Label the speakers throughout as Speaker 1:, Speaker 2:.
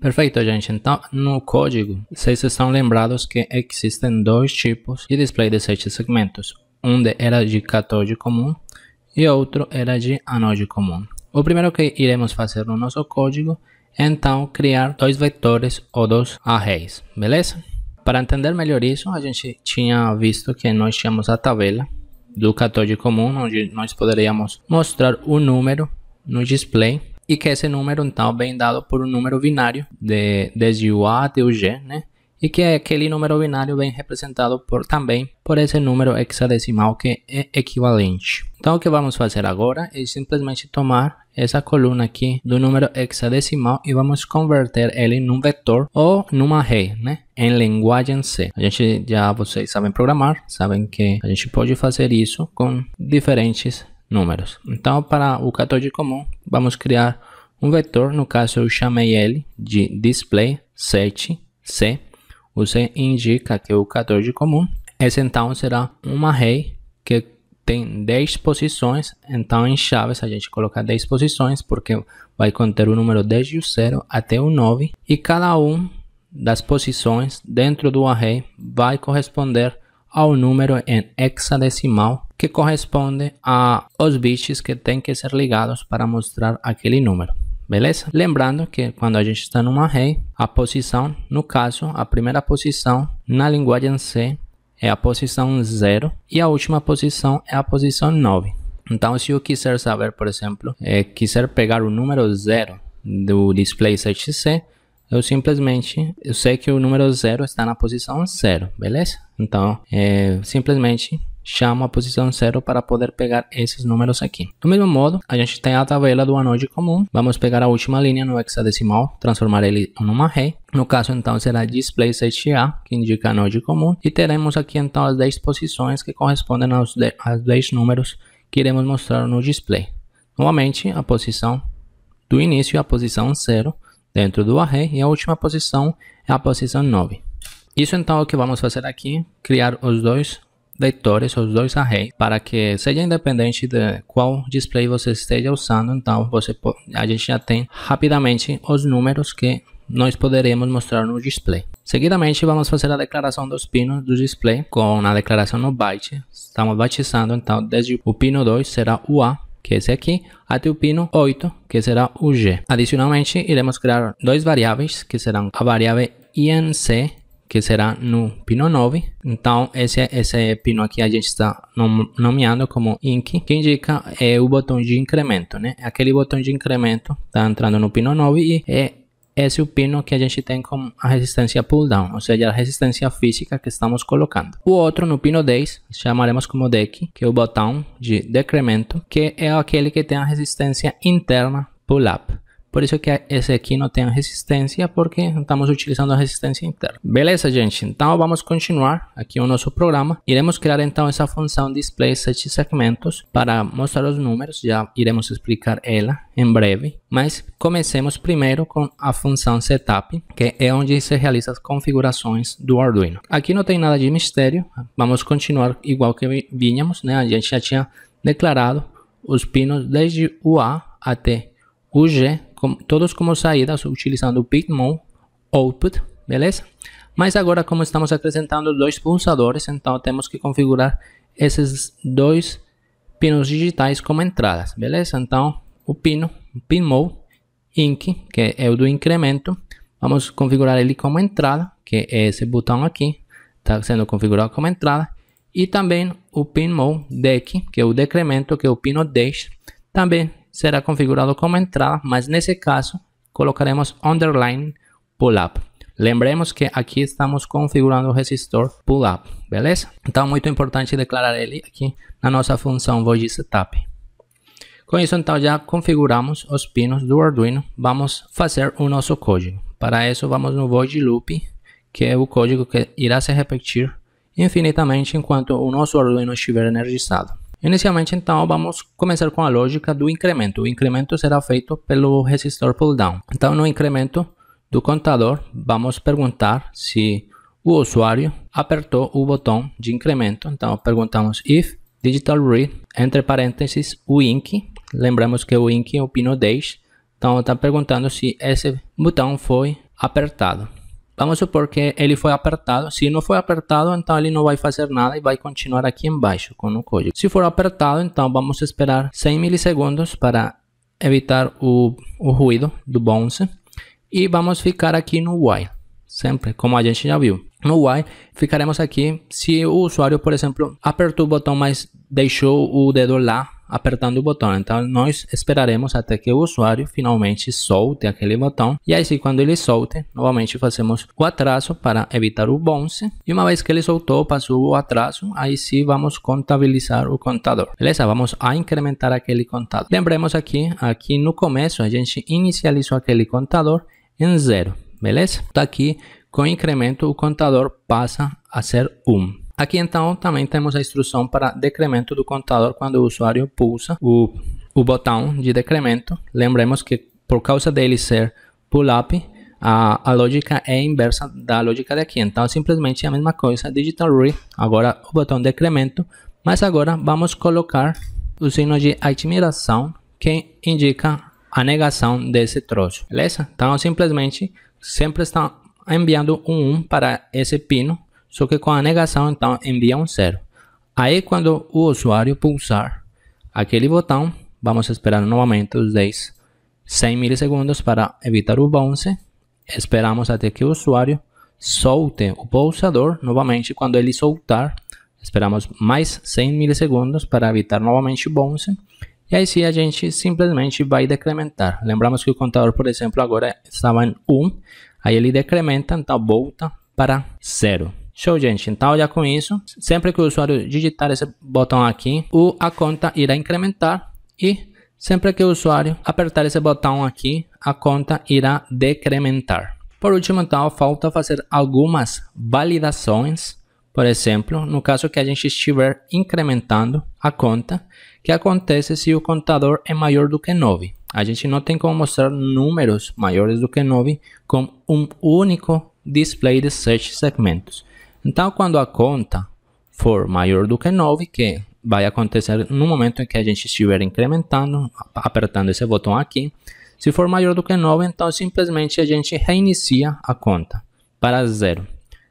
Speaker 1: Perfeito, gente. Então, no código, vocês estão lembrados que existem dois tipos de display de sete segmentos. Um era de catódico comum e outro era de anódio comum. O primeiro que iremos fazer no nosso código é, então, criar dois vetores ou dois arrays, beleza? Para entender melhor isso, a gente tinha visto que nós tínhamos a tabela do catódico comum, onde nós poderíamos mostrar o número no display e que esse número então vem é dado por um número binário de, desde o A até o G, né? E que é aquele número binário vem representado por, também por esse número hexadecimal que é equivalente. Então o que vamos fazer agora é simplesmente tomar essa coluna aqui do número hexadecimal e vamos converter ele num vetor ou numa array, né? Em linguagem C. A gente já vocês sabem programar, sabem que a gente pode fazer isso com diferentes números. Então, para o catódico comum, vamos criar um vetor, no caso eu chamei ele de display 7c. Você indica que o catódico comum, esse então será um array que tem 10 posições, então em chaves a gente coloca 10 posições porque vai conter o número desde o 0 até o 9 e cada um das posições dentro do array vai corresponder ao número em hexadecimal que corresponde a os bits que têm que ser ligados para mostrar aquele número. Beleza? Lembrando que quando a gente está num array, a posição, no caso, a primeira posição na linguagem C é a posição 0 e a última posição é a posição 9. Então, se eu quiser saber, por exemplo, é, quiser pegar o número 0 do display 7C, eu simplesmente, eu sei que o número zero está na posição zero, beleza? Então, é, simplesmente chamo a posição zero para poder pegar esses números aqui. Do mesmo modo, a gente tem a tabela do anode comum. Vamos pegar a última linha no hexadecimal, transformar ele em um array. No caso, então, será display A, que indica anode comum. E teremos aqui, então, as 10 posições que correspondem aos 10, aos 10 números que iremos mostrar no display. Novamente, a posição do início, a posição zero dentro do array e a última posição é a posição 9. Isso então é o que vamos fazer aqui, criar os dois leitores, os dois arrays, para que seja independente de qual display você esteja usando, então você a gente já tem rapidamente os números que nós poderemos mostrar no display. Seguidamente vamos fazer a declaração dos pinos do display com a declaração no byte, estamos batizando então desde o pino 2 será o A que é esse aqui, até o pino 8, que será o G. Adicionalmente, iremos criar duas variáveis, que serão a variável INC, que será no pino 9. Então, esse, esse pino aqui a gente está nomeando como INC, que indica é, o botão de incremento, né? Aquele botão de incremento está entrando no pino 9 e é ese pino que a gente tem com a resistência pull down, ou seja, a resistência física que estamos colocando. O outro no pino 10, chamaremos como deck, que é o botão de decremento, que é aquele que tem a resistência interna pull up. Por isso que esse aqui não tem resistência, porque estamos utilizando a resistência interna. Beleza, gente? Então vamos continuar aqui o nosso programa. Iremos criar então essa função display sete segmentos para mostrar os números. Já iremos explicar ela em breve. Mas comecemos primeiro com a função setup, que é onde se realizam as configurações do Arduino. Aqui não tem nada de mistério. Vamos continuar igual que vínhamos, né? A gente já tinha declarado os pinos desde o A até o G com, todos como saídas utilizando o Bitmon Output, beleza? Mas agora como estamos acrescentando dois pulsadores, então temos que configurar esses dois pinos digitais como entradas, beleza? Então o pino, mode Inc, que é o do incremento, vamos configurar ele como entrada, que é esse botão aqui, está sendo configurado como entrada, e também o mode Dec, que é o decremento, que é o pino 10, também será configurado como entrada, mas nesse caso colocaremos underline pull-up. Lembremos que aqui estamos configurando o resistor pull-up, beleza? Então é muito importante declarar ele aqui na nossa função void setup. Com isso então já configuramos os pinos do Arduino, vamos fazer o nosso código. Para isso vamos no void loop, que é o código que irá se repetir infinitamente enquanto o nosso Arduino estiver energizado. Inicialmente, então, vamos começar com a lógica do incremento. O incremento será feito pelo resistor pull-down. Então, no incremento do contador, vamos perguntar se o usuário apertou o botão de incremento. Então, perguntamos if digital read, entre parênteses, o ink. Lembramos que o ink é o pino 10. Então, está perguntando se esse botão foi apertado. Vamos supor que ele foi apertado. Se não foi apertado, então ele não vai fazer nada e vai continuar aqui embaixo com o código. Se for apertado, então vamos esperar 100 milissegundos para evitar o, o ruído do bounce. E vamos ficar aqui no while, sempre, como a gente já viu. No while, ficaremos aqui se o usuário, por exemplo, apertou o botão, mas deixou o dedo lá apertando o botão. Então nós esperaremos até que o usuário finalmente solte aquele botão e aí se quando ele solte, novamente fazemos o atraso para evitar o bounce e uma vez que ele soltou, passou o atraso, aí sim vamos contabilizar o contador. Beleza? Vamos a incrementar aquele contador. Lembremos aqui, aqui no começo a gente inicializou aquele contador em zero, beleza? Tá aqui com incremento o contador passa a ser 1. Um. Aqui então também temos a instrução para decremento do contador quando o usuário pulsa o, o botão de decremento. Lembremos que por causa dele ser pull-up, a, a, lógica é inversa da lógica daqui. Então simplesmente a mesma coisa, digital read, agora o botão decremento, mas agora vamos colocar o signo de admiração que indica a negação desse troço, beleza? Então simplesmente sempre está enviando um 1 para esse pino só que com a negação então envia um zero. Aí quando o usuário pulsar aquele botão, vamos esperar novamente os 10, 100 milissegundos para evitar o bounce. Esperamos até que o usuário solte o pulsador novamente. Quando ele soltar, esperamos mais 100 milissegundos para evitar novamente o bounce. E aí sim a gente simplesmente vai decrementar. Lembramos que o contador, por exemplo, agora estava em 1, aí ele decrementa, então volta para 0. Show, gente. Então, já com isso, sempre que o usuário digitar esse botão aqui, o, a conta irá incrementar e sempre que o usuário apertar esse botão aqui, a conta irá decrementar. Por último, então, falta fazer algumas validações, por exemplo, no caso que a gente estiver incrementando a conta, que acontece se o contador é maior do que 9. A gente não tem como mostrar números maiores do que 9 com um único display de 7 segmentos. Então, quando a conta for maior do que 9, que vai acontecer no momento em que a gente estiver incrementando, apertando esse botão aqui, se for maior do que 9, então simplesmente a gente reinicia a conta para zero.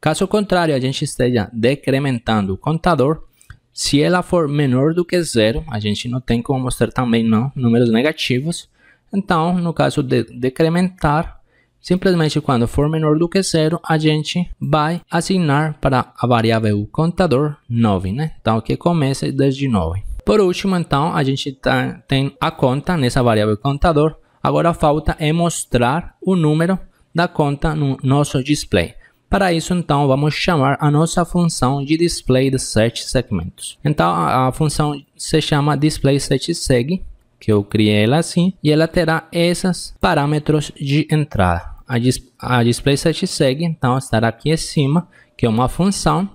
Speaker 1: Caso contrário, a gente esteja decrementando o contador, se ela for menor do que zero, a gente não tem como mostrar também não números negativos. Então, no caso de decrementar, Simplesmente quando for menor do que zero, a gente vai assinar para a variável contador 9, né? Então que comece desde 9. Por último, então, a gente tá, tem a conta nessa variável contador. Agora falta é mostrar o número da conta no nosso display. Para isso, então, vamos chamar a nossa função de display de sete segmentos. Então, a, a função se chama display set seg, que eu criei ela assim, e ela terá esses parâmetros de entrada a, dis a segue, então estará aqui em cima, que é uma função,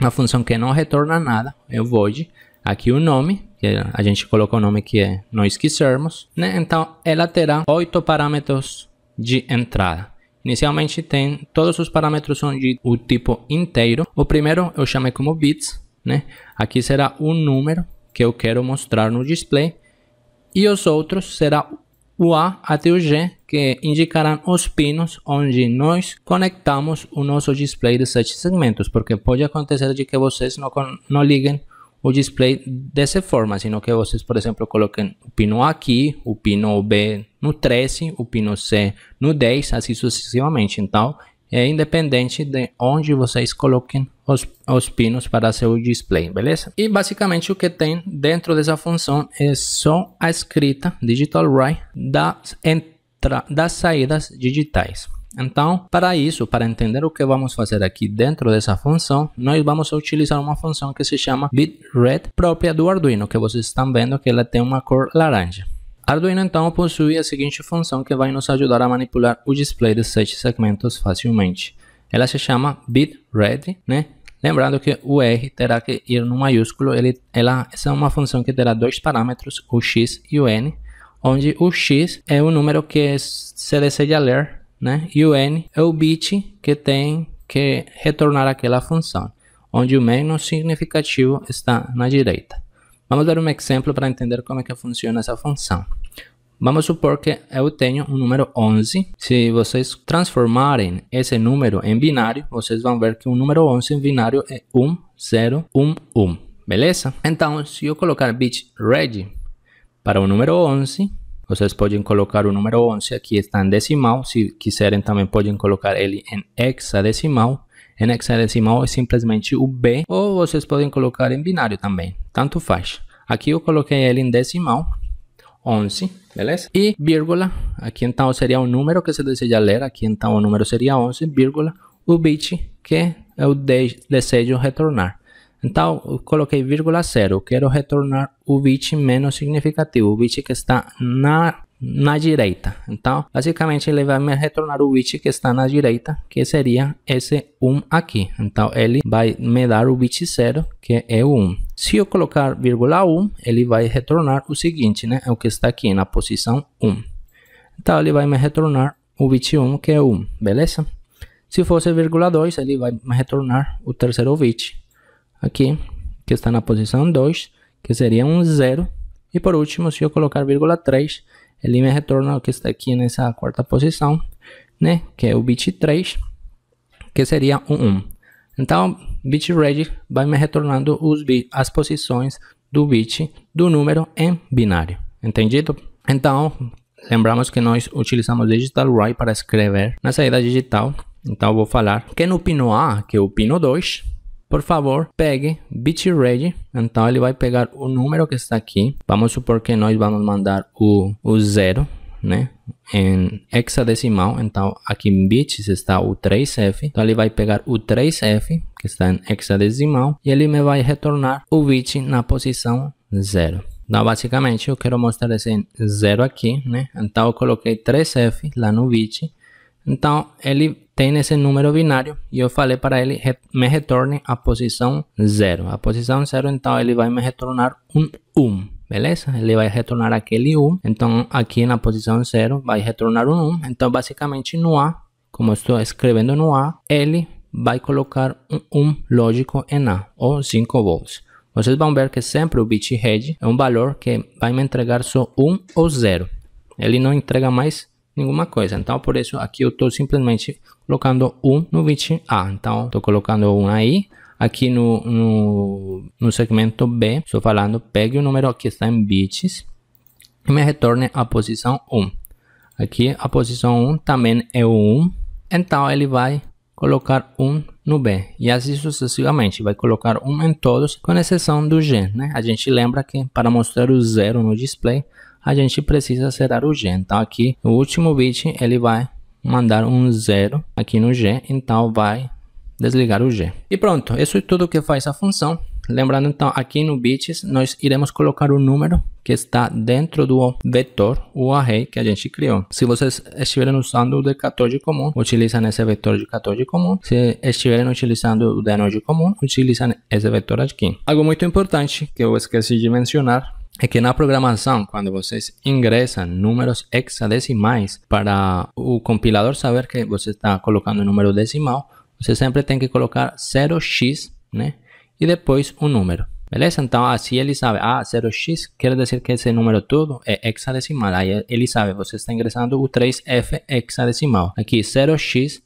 Speaker 1: uma função que não retorna nada, é o void, aqui o nome, que é, a gente coloca o nome que é não esquecermos, né? Então ela terá oito parâmetros de entrada. Inicialmente tem todos os parâmetros são de o tipo inteiro. O primeiro eu chamei como bits, né? Aqui será o número que eu quero mostrar no display e os outros será o A até o G, que indicarão os pinos onde nós conectamos o nosso display de sete segmentos, porque pode acontecer de que vocês não, não liguem o display dessa forma, sino que vocês, por exemplo, coloquem o pino A aqui, o pino B no 13, o pino C no 10, assim sucessivamente. Então, é independente de onde vocês coloquem os, os, pinos para seu display, beleza? E basicamente o que tem dentro dessa função é só a escrita digital write das, das saídas digitais. Então, para isso, para entender o que vamos fazer aqui dentro dessa função, nós vamos utilizar uma função que se chama bitRed, própria do Arduino, que vocês estão vendo que ela tem uma cor laranja. Arduino então possui a seguinte função que vai nos ajudar a manipular o display de 7 segmentos facilmente. Ela se chama bitRead, né? Lembrando que o R terá que ir no maiúsculo, ele, ela, essa é uma função que terá dois parâmetros, o x e o n, onde o x é o número que se deseja ler, né? e o n é o bit que tem que retornar aquela função, onde o menos significativo está na direita. Vamos dar um exemplo para entender como é que funciona essa função. Vamos supor que eu tenho um número 11. Se vocês transformarem esse número em binário, vocês vão ver que o número 11 em binário é 1, 0, 1, 1. Beleza? Então, se eu colocar bit ready para o número 11, vocês podem colocar o número 11 aqui está em decimal. Se quiserem também podem colocar ele em hexadecimal. Em hexadecimal é simplesmente o B. Ou vocês podem colocar em binário também. Tanto faz. Aqui eu coloquei ele em decimal. 11, beleza? E vírgula, aqui então seria o número que se deseja ler, aqui então o número seria 11, vírgula, o bit que eu é de desejo retornar. Então, eu coloquei vírgula zero, quero retornar o bit menos significativo, o bit que está na, na direita. Então, basicamente ele vai me retornar o bit que está na direita, que seria esse 1 aqui. Então, ele vai me dar o bit zero, que é o 1. Se eu colocar vírgula 1, ele vai retornar o seguinte, né? É o que está aqui na posição 1. Então, ele vai me retornar o bit 1, que é 1, beleza? Se fosse vírgula 2, ele vai me retornar o terceiro bit. Aqui, que está na posição 2, que seria um 0. E por último, se eu colocar vírgula 3, ele me retorna o que está aqui nessa quarta posição, né? Que é o bit 3, que seria um 1. Então, bitRead vai me retornando os as posições do bit do número em binário. Entendido? Então, lembramos que nós utilizamos digital write para escrever na saída digital. Então, vou falar que no pino A, que é o pino 2, por favor, pegue bitRead. Então, ele vai pegar o número que está aqui. Vamos supor que nós vamos mandar o, o zero, né? em hexadecimal, então aqui em bits está o 3F, então ele vai pegar o 3F, que está em hexadecimal, e ele me vai retornar o bit na posição 0. Então, basicamente, eu quero mostrar esse 0 aqui, né? Então, eu coloquei 3F lá no bit. Então, ele tem esse número binário e eu falei para ele me retorne a posição 0. A posição 0, então, ele vai me retornar um 1. Um beleza? Ele vai retornar aquele 1, então aqui na posição 0 vai retornar um 1, então basicamente no A, como eu estou escrevendo no A, ele vai colocar um 1 lógico em A, ou 5 volts. Vocês vão ver que sempre o bit head é um valor que vai me entregar só 1 ou 0. Ele não entrega mais nenhuma coisa. Então, por isso, aqui eu estou simplesmente colocando 1 no bit A. Então, estou colocando 1 aí. Aqui no, no, no segmento B, estou falando, pegue o número que está em bits e me retorne a posição 1. Aqui a posição 1 também é o 1, então ele vai colocar 1 no B e assim sucessivamente, vai colocar 1 em todos, com exceção do G. Né? A gente lembra que para mostrar o zero no display, a gente precisa zerar o G. Então aqui, o último bit, ele vai mandar um zero aqui no G, então vai desligar o G. E pronto, isso é tudo que faz a função. Lembrando então, aqui no bits nós iremos colocar o número que está dentro do vetor, o array que a gente criou. Se vocês estiverem usando o de 14 comum, utilizam esse vetor de 14 comum. Se estiverem utilizando o de 9 comum, utilizam esse vetor aqui. Algo muito importante que eu esqueci de mencionar é que na programação, quando vocês ingressam números hexadecimais para o compilador saber que você está colocando um número decimal, você sempre tem que colocar 0x, né? E depois um número. Beleza? Então, assim ele sabe, ah, 0x quer dizer que esse número todo é hexadecimal. Aí ele sabe, você está ingressando o 3F hexadecimal. Aqui, 0x,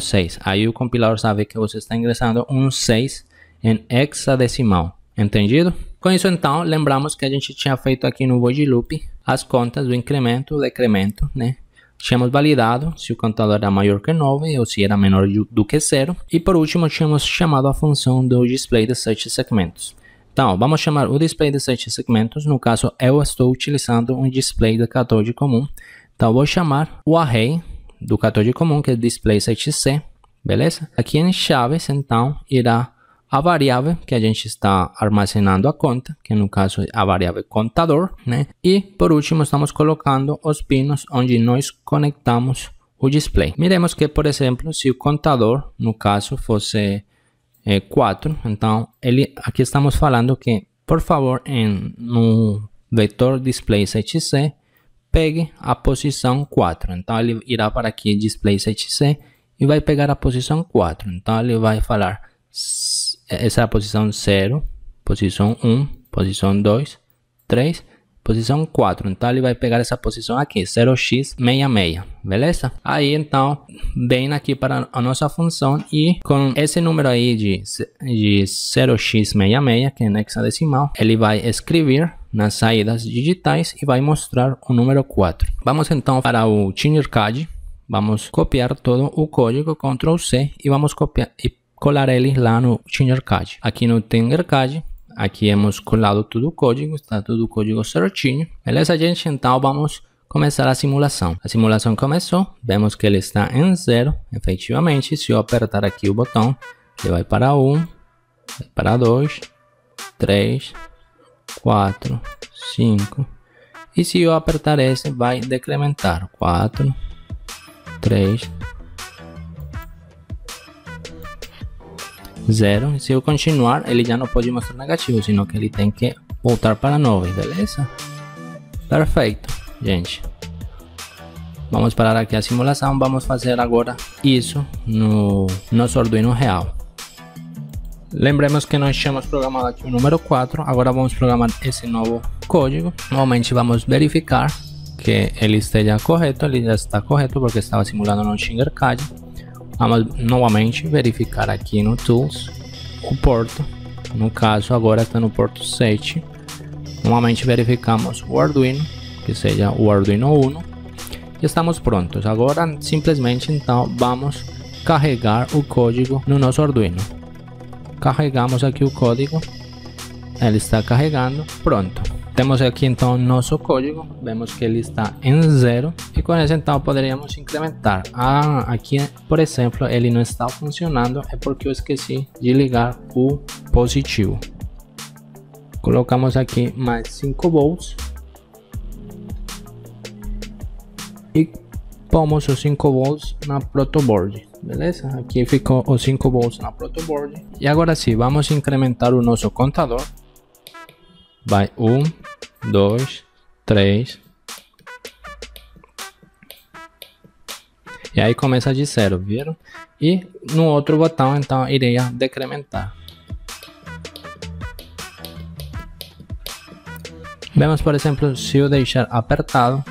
Speaker 1: 06. Aí o compilador sabe que você está ingressando um 6 em hexadecimal. Entendido? Com isso, então, lembramos que a gente tinha feito aqui no Void Loop as contas do incremento, decremento, né? tínhamos validado se o contador era maior que 9 ou se era menor do que 0. E por último, tínhamos chamado a função do display de 7 segmentos. Então, vamos chamar o display de 7 segmentos. No caso, eu estou utilizando um display de 14 comum. Então, vou chamar o array do 14 comum, que é display 7c, beleza? Aqui em chaves, então, irá a variável que a gente está armazenando a conta, que no caso é a variável contador, né? E por último, estamos colocando os pinos onde nós conectamos o display. Miremos que, por exemplo, se o contador, no caso, fosse é, 4, então ele, aqui estamos falando que, por favor, em, no vetor display pegue a posição 4. Então ele irá para aqui display e vai pegar a posição 4. Então ele vai falar é, essa posição 0, posição 1, posição 2, 3, posição 4. Então ele vai pegar essa posição aqui, 0x66, beleza? Aí então vem aqui para a nossa função e com esse número aí de, de 0x66, que é hexadecimal, ele vai escrever nas saídas digitais e vai mostrar o número 4. Vamos então para o TinerCAD, vamos copiar todo o código, Ctrl C e vamos copiar e colar ele lá no Tinkercad. Aqui no Tinkercad, aqui hemos colado todo o código, está todo o código certinho. Beleza, gente? Então vamos começar a simulação. A simulação começou, vemos que ele está em zero, efetivamente. Se eu apertar aqui o botão, ele vai para 1, um, para 2, 3, 4, 5. E se eu apertar esse, vai decrementar 4, 3, 5. 0. Se eu continuar, ele já não pode mostrar negativo, senão que ele tem que voltar para 9, beleza? Perfeito, gente. Vamos parar aqui a simulação, vamos fazer agora isso no nosso Arduino real. Lembremos que nós tínhamos programado aqui o número 4, agora vamos programar esse novo código. Novamente vamos verificar que ele esteja correto, ele já está correto porque estava simulando no Xingercad. Vamos novamente verificar aqui no Tools o porto. No caso, agora está no porto 7. Novamente verificamos o Arduino, que seja o Arduino 1. E estamos prontos. Agora, simplesmente, então, vamos carregar o código no nosso Arduino. Carregamos aqui o código. Ele está carregando. Pronto. Temos aqui então nosso código, vemos que ele está em zero e com isso então poderíamos incrementar. Ah, aqui por exemplo ele não está funcionando é porque eu esqueci de ligar o positivo. Colocamos aqui mais 5 volts e pomos os 5 volts na protoboard, beleza? Aqui ficou os 5 volts na protoboard e agora sim, vamos incrementar o nosso contador Vai um, dois, três. E aí começa de zero, viram? E no outro botão, então, iria decrementar. Vemos, por exemplo, se eu deixar apertado,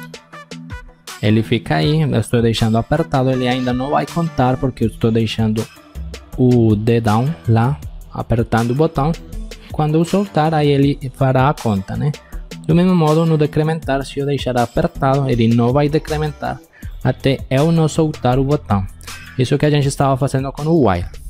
Speaker 1: ele fica aí, eu estou deixando apertado, ele ainda não vai contar porque eu estou deixando o dedão lá, apertando o botão. Quando eu soltar, aí ele fará a conta, né? Do mesmo modo, no decrementar, se eu deixar apertado, ele não vai decrementar até eu não soltar o botão. Isso que a gente estava fazendo com o while.